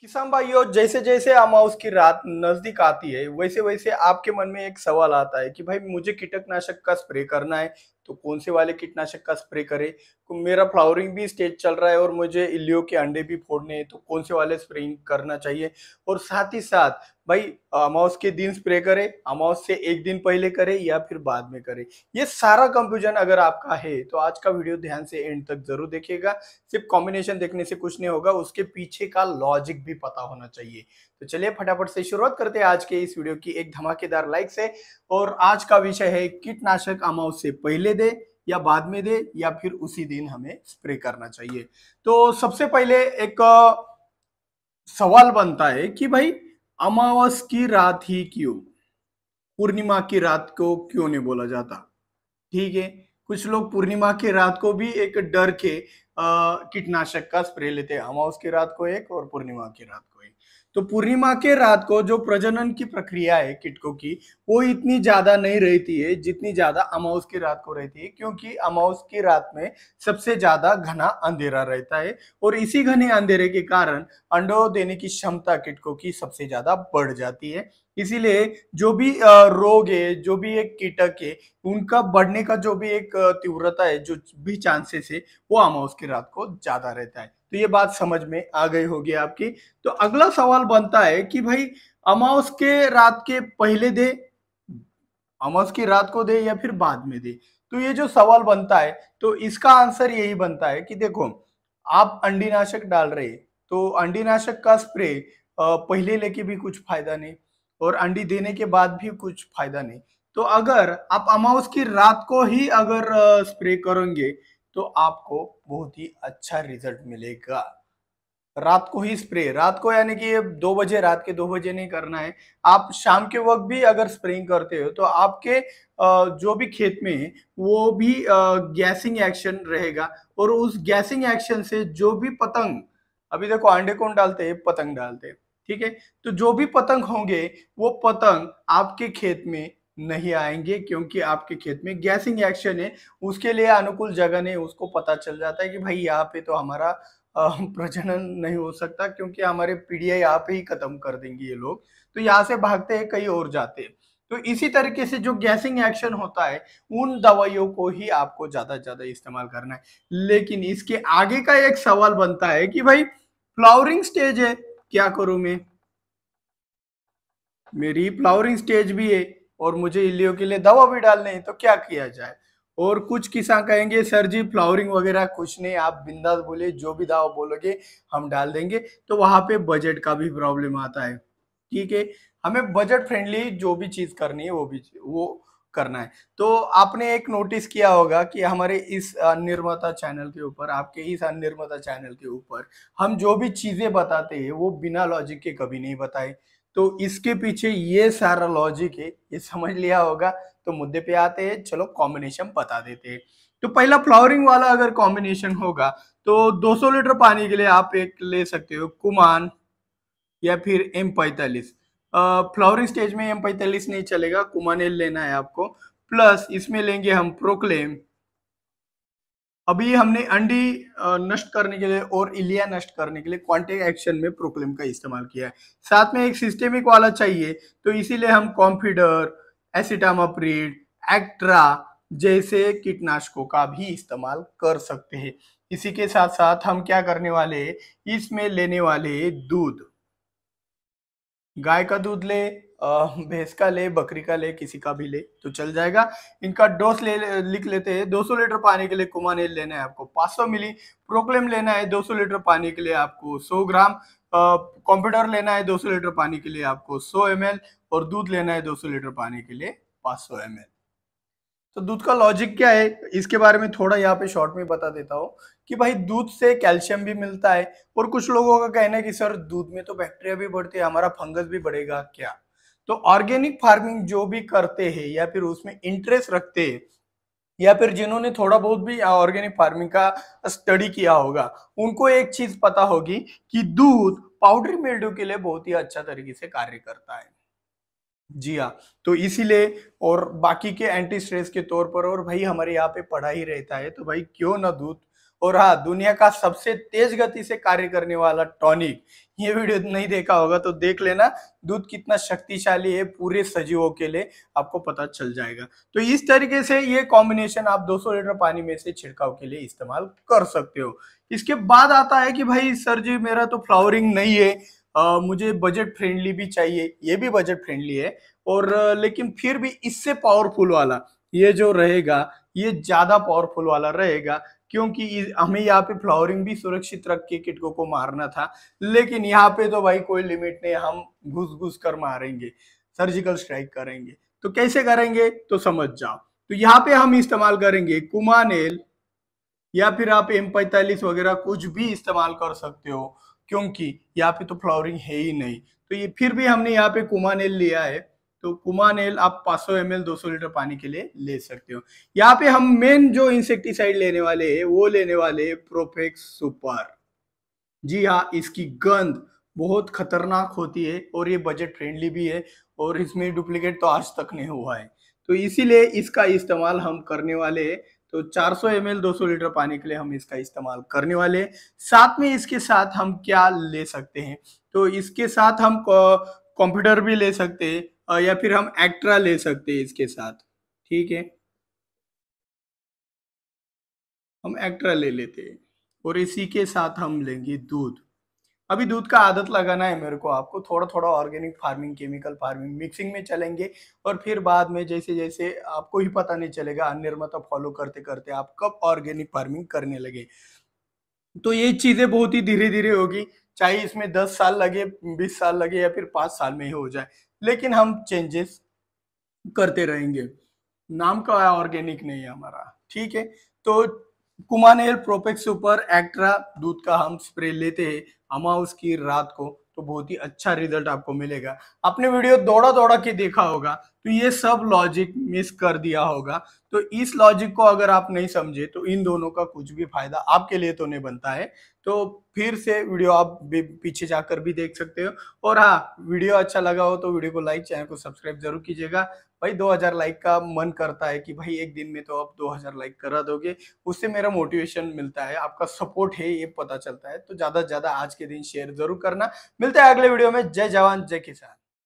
किसान भाइयों जैसे जैसे अमाउस की रात नजदीक आती है वैसे वैसे आपके मन में एक सवाल आता है कि भाई मुझे कीटकनाशक का स्प्रे करना है तो कौन से वाले कीटनाशक का स्प्रे करें तो मेरा फ्लावरिंग भी स्टेज चल रहा है और मुझे इलियो के अंडे भी फोड़ने हैं तो कौन से वाले स्प्रेइंग करना चाहिए और साथ ही साथ भाई अमाउस के दिन स्प्रे करें अमाउस से एक दिन पहले करें या फिर बाद में करें ये सारा कंफ्यूजन अगर आपका है तो आज का वीडियो ध्यान से एंड तक जरूर देखिएगा सिर्फ कॉम्बिनेशन देखने से कुछ नहीं होगा उसके पीछे का लॉजिक भी पता होना चाहिए तो चलिए फटाफट से शुरुआत करते हैं आज के इस वीडियो की एक धमाकेदार लाइक से और आज का विषय है कीटनाशक अमाउस से पहले दे या बाद में दे या फिर उसी दिन हमें स्प्रे करना चाहिए तो सबसे पहले एक सवाल बनता है कि भाई अमावस की रात ही क्यों पूर्णिमा की रात को क्यों नहीं बोला जाता ठीक है कुछ लोग पूर्णिमा की रात को भी एक डर के कीटनाशक का स्प्रे लेते हैं अमावस की रात को एक और पूर्णिमा की रात को एक तो पूर्णिमा के रात को जो प्रजनन की प्रक्रिया है किटकों की वो इतनी ज्यादा नहीं रहती है जितनी ज्यादा अमावस की रात को रहती है क्योंकि अमावस की रात में सबसे ज्यादा घना अंधेरा रहता है और इसी घने अंधेरे के कारण अंडों देने की क्षमता किटकों की सबसे ज्यादा बढ़ जाती है इसीलिए जो भी रोग है जो भी एक कीटक है उनका बढ़ने का जो भी एक तीव्रता है जो भी चांसेस है वो अमाउस की रात को ज्यादा रहता है तो ये बात समझ में आ गई होगी आपकी तो अगला सवाल बनता है कि भाई अमावस के रात के पहले दे अमावस की रात को दे या फिर बाद में दे तो ये जो सवाल बनता है तो इसका आंसर यही बनता है कि देखो आप अंडीनाशक डाल रहे तो अंडीनाशक का स्प्रे पहले लेके भी कुछ फायदा नहीं और अंडी देने के बाद भी कुछ फायदा नहीं तो अगर आप अमावस की रात को ही अगर स्प्रे करेंगे तो आपको बहुत ही अच्छा रिजल्ट मिलेगा रात को ही स्प्रे रात को यानी कि ये दो बजे रात के दो बजे नहीं करना है आप शाम के वक्त भी अगर स्प्रेइंग करते हो तो आपके जो भी खेत में वो भी गैसिंग एक्शन रहेगा और उस गैसिंग एक्शन से जो भी पतंग अभी देखो अंडे कौन डालते हैं पतंग डालते हैं ठीक है तो जो भी पतंग होंगे वो पतंग आपके खेत में नहीं आएंगे क्योंकि आपके खेत में गैसिंग एक्शन है उसके लिए अनुकूल जगह नहीं उसको पता चल जाता है कि भाई यहाँ पे तो हमारा प्रजनन नहीं हो सकता क्योंकि हमारे पीढ़िया यहाँ पे ही खत्म कर देंगे ये लोग तो यहाँ से भागते हैं कहीं और जाते हैं तो इसी तरीके से जो गैसिंग एक्शन होता है उन दवाइयों को ही आपको ज्यादा ज्यादा इस्तेमाल करना है लेकिन इसके आगे का एक सवाल बनता है कि भाई फ्लावरिंग स्टेज है क्या करूं मैं मेरी फ्लावरिंग स्टेज भी है और मुझे इलियो के लिए दवा भी डालनी है तो क्या किया जाए और कुछ किसान कहेंगे सर जी फ्लावरिंग वगैरह कुछ नहीं आप बिंदास बोले जो भी दवा बोलोगे हम डाल देंगे तो वहां पे बजट का भी प्रॉब्लम आता है ठीक है हमें बजट फ्रेंडली जो भी चीज़ करनी है वो भी वो करना है तो आपने एक नोटिस किया होगा कि हमारे इस निर्माता चैनल के ऊपर आपके इस निर्माता चैनल के ऊपर हम जो भी चीज़ें बताते हैं वो बिना लॉजिक के कभी नहीं बताए तो इसके पीछे ये सारा लॉजिक है ये समझ लिया होगा तो मुद्दे पे आते हैं चलो कॉम्बिनेशन बता देते हैं तो पहला फ्लावरिंग वाला अगर कॉम्बिनेशन होगा तो 200 लीटर पानी के लिए आप एक ले सकते हो कुमान या फिर एम पैंतालीस फ्लावरिंग स्टेज में एम पैंतालीस नहीं चलेगा कुमान एल लेना है आपको प्लस इसमें लेंगे हम प्रोक्लेम अभी हमने अंडी नष्ट करने के लिए और इलिया नष्ट करने के लिए क्वांटिक एक्शन में प्रोक्लेम का इस्तेमाल किया है साथ में एक सिस्टेमिक वाला चाहिए तो इसीलिए हम कॉम्फिडर एसिटामाप्रीड एक्ट्रा जैसे कीटनाशकों का भी इस्तेमाल कर सकते हैं इसी के साथ साथ हम क्या करने वाले इसमें लेने वाले दूध गाय का दूध ले भैंस का ले बकरी का ले किसी का भी ले तो चल जाएगा इनका डोस ले लिख लेते हैं 200 लीटर पानी के लिए कुमान लेना है आपको 500 मिली प्रोक्लेम लेना है 200 लीटर पानी के लिए आपको 100 ग्राम कंप्यूटर लेना है 200 लीटर पानी के लिए आपको 100 एम और दूध लेना है 200 लीटर पानी के लिए 500 एम तो दूध का लॉजिक क्या है इसके बारे में थोड़ा यहाँ पे शॉर्ट में बता देता हूँ कि भाई दूध से कैल्शियम भी मिलता है और कुछ लोगों का कहना है कि सर दूध में तो बैक्टीरिया भी बढ़ती है हमारा फंगस भी बढ़ेगा क्या तो ऑर्गेनिक फार्मिंग जो भी करते हैं या फिर उसमें इंटरेस्ट रखते हैं या फिर जिन्होंने थोड़ा बहुत भी ऑर्गेनिक फार्मिंग का स्टडी किया होगा उनको एक चीज पता होगी कि दूध पाउडरी मिल्ड्यू के लिए बहुत ही अच्छा तरीके से कार्य करता है जी हाँ तो इसीलिए और बाकी के एंटी स्ट्रेस के तौर पर और भाई हमारे यहाँ पे पढ़ा ही रहता है तो भाई क्यों ना दूध और हाँ दुनिया का सबसे तेज गति से कार्य करने वाला टॉनिक ये वीडियो नहीं देखा होगा तो देख लेना दूध कितना शक्तिशाली है पूरे सजीवों के लिए आपको पता चल जाएगा तो इस तरीके से ये कॉम्बिनेशन आप 200 लीटर पानी में से छिड़काव के लिए इस्तेमाल कर सकते हो इसके बाद आता है कि भाई सर जी मेरा तो फ्लावरिंग नहीं है आ, मुझे बजट फ्रेंडली भी चाहिए ये भी बजट फ्रेंडली है और लेकिन फिर भी इससे पावरफुल वाला ये जो रहेगा ये ज्यादा पावरफुल वाला रहेगा क्योंकि हमें यहाँ पे फ्लावरिंग भी सुरक्षित रख के किटकों को मारना था लेकिन यहाँ पे तो भाई कोई लिमिट नहीं हम घुस घुस कर मारेंगे सर्जिकल स्ट्राइक करेंगे तो कैसे करेंगे तो समझ जाओ तो यहाँ पे हम इस्तेमाल करेंगे कुमानेल या फिर आप एम पैतालीस वगैरह कुछ भी इस्तेमाल कर सकते हो क्योंकि यहाँ पे तो फ्लावरिंग है ही नहीं तो ये फिर भी हमने यहाँ पे कुमानेल लिया है तो कुमानेल आप 500 एम 200 लीटर पानी के लिए ले सकते हो यहाँ पे हम मेन जो इंसेक्टिसाइड लेने वाले हैं वो लेने वाले प्रोफेक्स सुपर जी हाँ इसकी गंध बहुत खतरनाक होती है और ये बजट फ्रेंडली भी है और इसमें डुप्लीकेट तो आज तक नहीं हुआ है तो इसीलिए इसका इस्तेमाल हम करने वाले हैं तो 400 सौ एम 200 लीटर पानी के लिए हम इसका इस्तेमाल करने वाले हैं साथ में इसके साथ हम क्या ले सकते हैं तो इसके साथ हम कंप्यूटर भी ले सकते हैं या फिर हम एक्ट्रा ले सकते हैं इसके साथ ठीक है हम एक्ट्रा ले लेते हैं और इसी के साथ हम लेंगे दूध अभी दूध का आदत लगाना है मेरे को आपको थोड़ा थोड़ा organic farming chemical farming mixing में चलेंगे और फिर बाद में जैसे जैसे आपको ही पता नहीं चलेगा अनिर्मता फॉलो करते करते आप कब ऑर्गेनिक फार्मिंग करने लगे तो ये चीजें बहुत ही धीरे धीरे होगी चाहे इसमें दस साल लगे बीस साल लगे या फिर पांच साल में ही हो जाए लेकिन हम चेंजेस करते रहेंगे नाम का ऑर्गेनिक नहीं है हमारा ठीक है तो कुमानेल प्रोपेक्स सुपर एक्ट्रा दूध का हम स्प्रे लेते हैं अमाउस की रात को तो बहुत ही अच्छा रिजल्ट आपको मिलेगा आपने वीडियो दौड़ा दौड़ा के देखा होगा तो ये सब लॉजिक मिस कर दिया होगा तो इस लॉजिक को अगर आप नहीं समझे तो इन दोनों का कुछ भी फायदा आपके लिए तो नहीं बनता है तो फिर से वीडियो आप पीछे जाकर भी देख सकते हो और हाँ वीडियो अच्छा लगा हो तो वीडियो को लाइक चैनल को सब्सक्राइब जरूर कीजिएगा भाई 2000 लाइक का मन करता है कि भाई एक दिन में तो आप 2000 लाइक करा दोगे उससे मेरा मोटिवेशन मिलता है आपका सपोर्ट है ये पता चलता है तो ज़्यादा से ज़्यादा आज के दिन शेयर जरूर करना मिलता है अगले वीडियो में जय जवान जय किसान